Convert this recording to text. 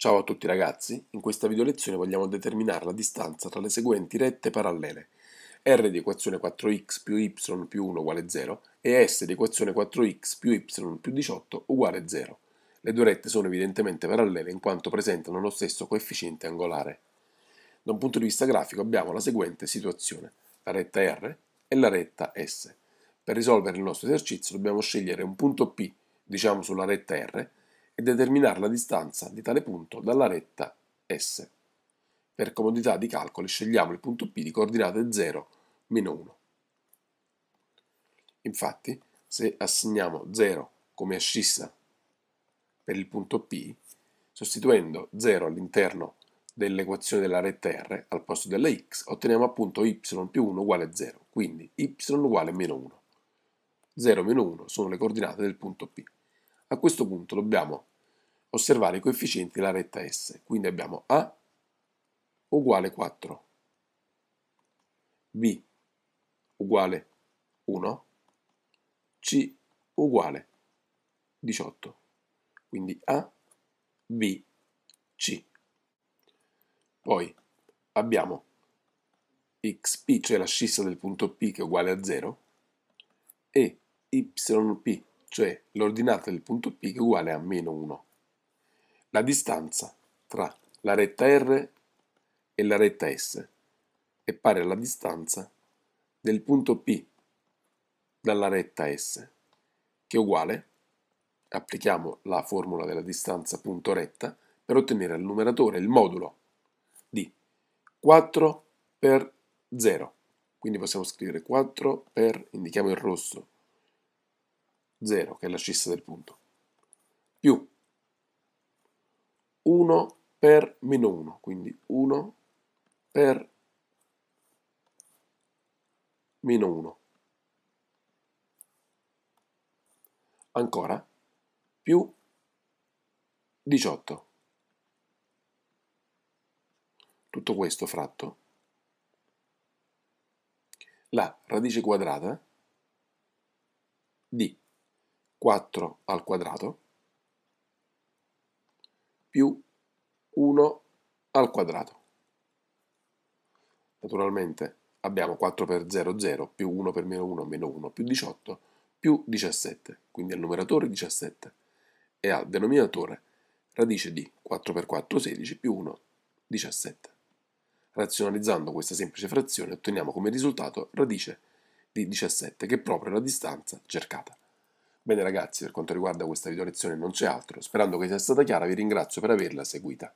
Ciao a tutti ragazzi, in questa video lezione vogliamo determinare la distanza tra le seguenti rette parallele r di equazione 4x più y più 1 uguale 0 e s di equazione 4x più y più 18 uguale 0. Le due rette sono evidentemente parallele in quanto presentano lo stesso coefficiente angolare. Da un punto di vista grafico abbiamo la seguente situazione, la retta r e la retta s. Per risolvere il nostro esercizio dobbiamo scegliere un punto P, diciamo sulla retta r, e determinare la distanza di tale punto dalla retta S. Per comodità di calcoli scegliamo il punto P di coordinate 0, meno 1. Infatti, se assegniamo 0 come ascissa per il punto P, sostituendo 0 all'interno dell'equazione della retta R al posto della x, otteniamo appunto y più 1 uguale 0, quindi y uguale meno 1. 0 meno 1 sono le coordinate del punto P. A questo punto dobbiamo osservare i coefficienti della retta S. Quindi abbiamo A uguale 4, B uguale 1, C uguale 18. Quindi A, B, C. Poi abbiamo xp, cioè la scissa del punto P che è uguale a 0, e yp, cioè l'ordinata del punto P che è uguale a meno 1 la distanza tra la retta R e la retta S è pari alla distanza del punto P dalla retta S, che è uguale, applichiamo la formula della distanza punto retta, per ottenere al numeratore il modulo di 4 per 0. Quindi possiamo scrivere 4 per, indichiamo in rosso, 0, che è l'ascissa del punto, più 1 per meno 1, quindi 1 per meno 1. Ancora, più 18. Tutto questo fratto la radice quadrata di 4 al quadrato più 1 al quadrato. Naturalmente abbiamo 4 per 0, 0, più 1 per meno 1, meno 1, più 18, più 17, quindi al numeratore 17 e al denominatore radice di 4 per 4, 16, più 1, 17. Razionalizzando questa semplice frazione otteniamo come risultato radice di 17, che è proprio la distanza cercata. Bene ragazzi, per quanto riguarda questa video lezione non c'è altro, sperando che sia stata chiara vi ringrazio per averla seguita.